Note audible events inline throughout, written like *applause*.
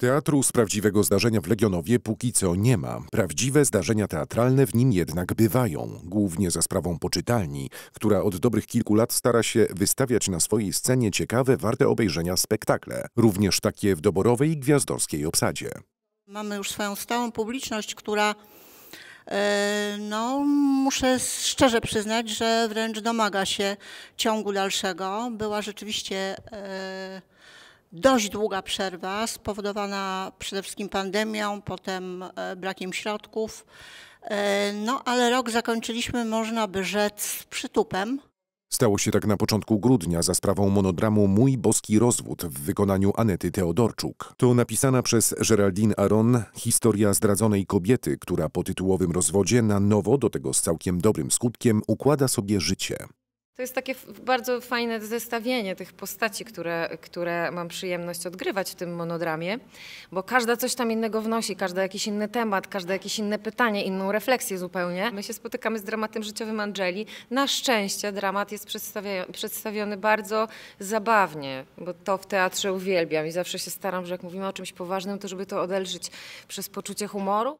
Teatru z prawdziwego zdarzenia w Legionowie póki co nie ma. Prawdziwe zdarzenia teatralne w nim jednak bywają, głównie za sprawą poczytalni, która od dobrych kilku lat stara się wystawiać na swojej scenie ciekawe, warte obejrzenia spektakle, również takie w doborowej i gwiazdorskiej obsadzie. Mamy już swoją stałą publiczność, która e, no, muszę szczerze przyznać, że wręcz domaga się ciągu dalszego. Była rzeczywiście e, dość długa przerwa spowodowana przede wszystkim pandemią, potem e, brakiem środków. E, no ale rok zakończyliśmy, można by rzec, przytupem. Stało się tak na początku grudnia za sprawą monodramu Mój Boski Rozwód w wykonaniu Anety Teodorczuk. To napisana przez Geraldine Aron historia zdradzonej kobiety, która po tytułowym rozwodzie na nowo, do tego z całkiem dobrym skutkiem, układa sobie życie. To jest takie bardzo fajne zestawienie tych postaci, które, które mam przyjemność odgrywać w tym monodramie, bo każda coś tam innego wnosi, każda jakiś inny temat, każde jakieś inne pytanie, inną refleksję zupełnie. My się spotykamy z dramatem życiowym Angeli. Na szczęście dramat jest przedstawiony bardzo zabawnie, bo to w teatrze uwielbiam i zawsze się staram, że jak mówimy o czymś poważnym, to żeby to odelżyć przez poczucie humoru.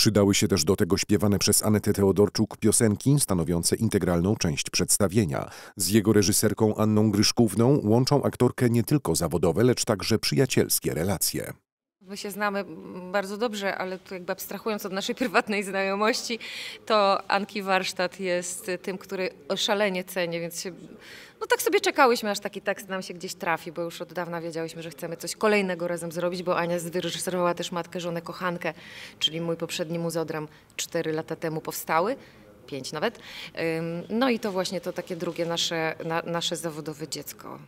Przydały się też do tego śpiewane przez Anetę Teodorczuk piosenki stanowiące integralną część przedstawienia. Z jego reżyserką Anną Gryszkówną łączą aktorkę nie tylko zawodowe, lecz także przyjacielskie relacje my się znamy bardzo dobrze, ale tu jakby abstrahując od naszej *laughs* prywatnej znajomości, to Anki Warsztat jest tym, który szalenie cenię, więc się, no tak sobie czekałyśmy, aż taki tekst nam się gdzieś trafi, bo już od dawna wiedziałyśmy, że chcemy coś kolejnego razem zrobić, bo Ania wyreżyserowała też Matkę, Żonę, Kochankę, czyli mój poprzedni muzodram cztery lata temu powstały pięć nawet. No i to właśnie to takie drugie nasze, na, nasze zawodowe dziecko.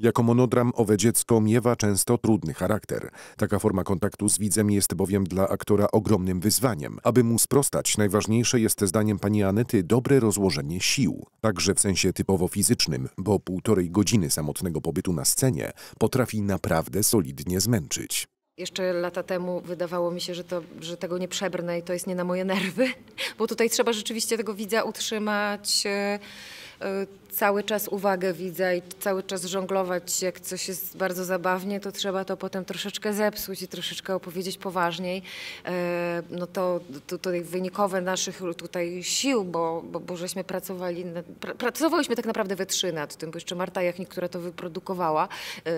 Jako monodram owe dziecko miewa często trudny charakter. Taka forma kontaktu z widzem jest bowiem dla aktora ogromnym wyzwaniem. Aby mu sprostać, najważniejsze jest zdaniem pani Anety dobre rozłożenie sił. Także w sensie typowo fizycznym, bo półtorej godziny samotnego pobytu na scenie potrafi naprawdę solidnie zmęczyć. Jeszcze lata temu wydawało mi się, że, to, że tego nie przebrnę i to jest nie na moje nerwy, *laughs* bo tutaj trzeba rzeczywiście tego widza utrzymać e, e, cały czas uwagę widzę i cały czas żonglować, jak coś jest bardzo zabawnie, to trzeba to potem troszeczkę zepsuć i troszeczkę opowiedzieć poważniej. E, no to, to, wynikowe naszych tutaj sił, bo, bo, bo żeśmy pracowali, pracowałyśmy tak naprawdę we trzy nad tym, bo jeszcze Marta Jachnik, która to wyprodukowała e,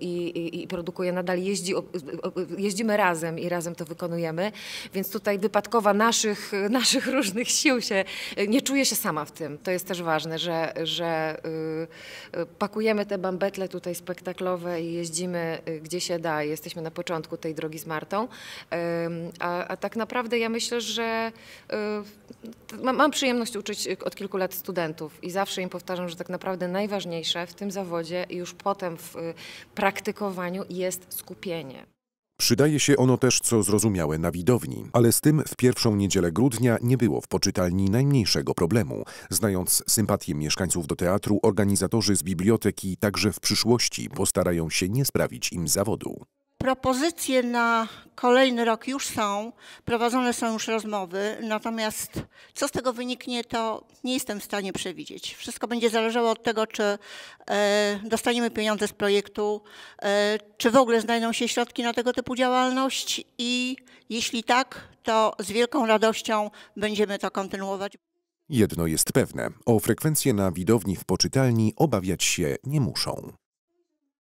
i, i, i produkuje nadal, jeździ, jeździmy razem i razem to wykonujemy, więc tutaj wypadkowa naszych, naszych różnych sił się, e, nie czuję się sama w tym. To jest też ważne, że, że że y, y, pakujemy te bambetle tutaj spektaklowe i jeździmy y, gdzie się da. Jesteśmy na początku tej drogi z Martą. A, a tak naprawdę ja myślę, że mam przyjemność uczyć od kilku lat studentów i zawsze im powtarzam, że tak naprawdę najważniejsze w tym zawodzie i już potem w praktykowaniu jest skupienie. Przydaje się ono też, co zrozumiałe, na widowni, ale z tym w pierwszą niedzielę grudnia nie było w poczytalni najmniejszego problemu. Znając sympatię mieszkańców do teatru, organizatorzy z biblioteki także w przyszłości postarają się nie sprawić im zawodu propozycje na kolejny rok już są, prowadzone są już rozmowy, natomiast co z tego wyniknie, to nie jestem w stanie przewidzieć. Wszystko będzie zależało od tego, czy e, dostaniemy pieniądze z projektu, e, czy w ogóle znajdą się środki na tego typu działalność i jeśli tak, to z wielką radością będziemy to kontynuować. Jedno jest pewne, o frekwencje na widowni w poczytalni obawiać się nie muszą.